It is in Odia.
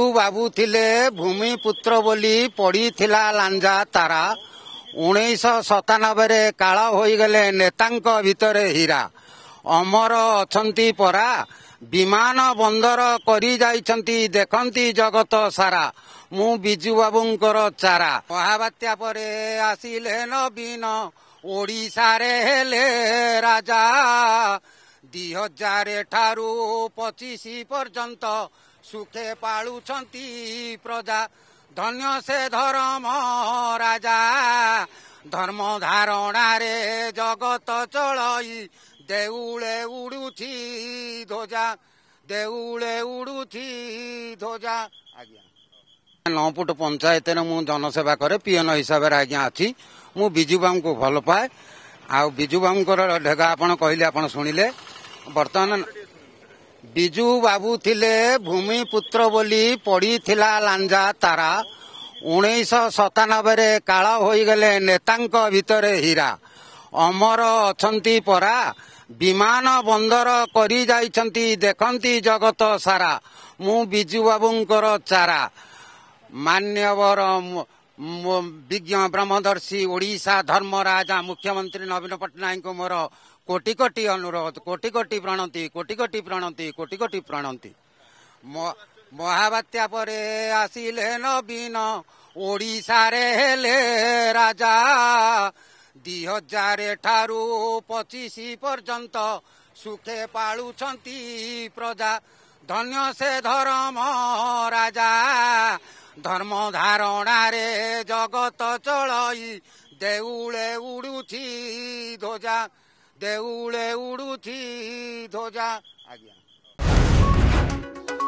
ବାବୁ ଥିଲେ ଭୂମି ପୁତ୍ର ବୋଲି ପଡିଥିଲା ଲାଞ୍ଜା ତାରା ଉଣେଇଶ ସତାନବେରେ କାଳ ହୋଇଗଲେ ନେତାଙ୍କ ଭିତରେ ହୀରା ଅମର ଅଛନ୍ତି ପରା ବିମାନ ବନ୍ଦର କରି ଯାଇଛନ୍ତି ଦେଖନ୍ତି ଜଗତ ସାରା ମୁଁ ବିଜୁ ବାବୁଙ୍କର ଚାରା ମହାବାତ୍ୟା ପରେ ଆସିଲେ ନବୀନ ଓଡ଼ିଶାରେ ହେଲେ ରାଜା ଦୁଇ ହଜାର ଠାରୁ ପଚିଶ ପର୍ଯ୍ୟନ୍ତ ସୁଖେ ପାଳୁଛନ୍ତି ପ୍ରଜା ଧନ୍ୟ ସେ ଧର୍ମ ରାଜା ଧର୍ମ ଧାରଣାରେ ଜଗତ ଚଳଇ ଦେଉଳେ ଉଡୁଛି ଧ୍ୱଜା ଦେଉଳେ ଉଡୁଛି ଧ୍ୱଜା ଆଜ୍ଞା ନ ପଞ୍ଚାୟତରେ ମୁଁ ଜନସେବା କରେ ପିଅନ ହିସାବରେ ଆଜ୍ଞା ଅଛି ମୁଁ ବିଜୁ ବାବୁଙ୍କୁ ଭଲ ପାଏ ଆଉ ବିଜୁ ବାବୁଙ୍କର ଢେଗା ଆପଣ କହିଲେ ଆପଣ ଶୁଣିଲେ ବର୍ତ୍ତମାନ ବିଜୁ ବାବୁ ଥିଲେ ଭୂମିପୁତ୍ର ବୋଲି ପଡ଼ିଥିଲା ଲାଞ୍ଜା ତାରା ଉଣେଇଶହ ସତାନବେରେ କାଳ ହୋଇଗଲେ ନେତାଙ୍କ ଭିତରେ ହୀରା ଅମର ଅଛନ୍ତି ପରା ବିମାନ ବନ୍ଦର କରି ଯାଇଛନ୍ତି ଦେଖନ୍ତି ଜଗତ ସାରା ମୁଁ ବିଜୁ ବାବୁଙ୍କର ଚାରା ମାନ୍ୟବର ବିଜ୍ଞ ବ୍ରହ୍ମଦର୍ଶୀ ଓଡ଼ିଶା ଧର୍ମ ରାଜା ମୁଖ୍ୟମନ୍ତ୍ରୀ ନବୀନ ପଟ୍ଟନାୟକଙ୍କୁ ମୋର କୋଟି କୋଟି ଅନୁରୋଧ କୋଟି କୋଟି ପ୍ରଣତି କୋଟି କୋଟି ପ୍ରଣତି କୋଟି କୋଟି ପ୍ରଣତି ମହାବାତ୍ୟା ପରେ ଆସିଲେ ନବୀନ ଓଡ଼ିଶାରେ ହେଲେ ରାଜା ଦୁଇ ହଜାର ଠାରୁ ପଚିଶ ପର୍ଯ୍ୟନ୍ତ ସୁଖେ ପାଳୁଛନ୍ତି ପ୍ରଜା ଧନ୍ୟ ସେ ଧର୍ମ ରାଜା ଧର୍ମ ଧାରଣାରେ ଜଗତ ଚଳଇ ଦେଉଳେ ଉଡୁଛି ଧ୍ୱଜା ଦେଉଳେ ଉଡୁଛି ଧ୍ୱଜା ଆଜ୍ଞା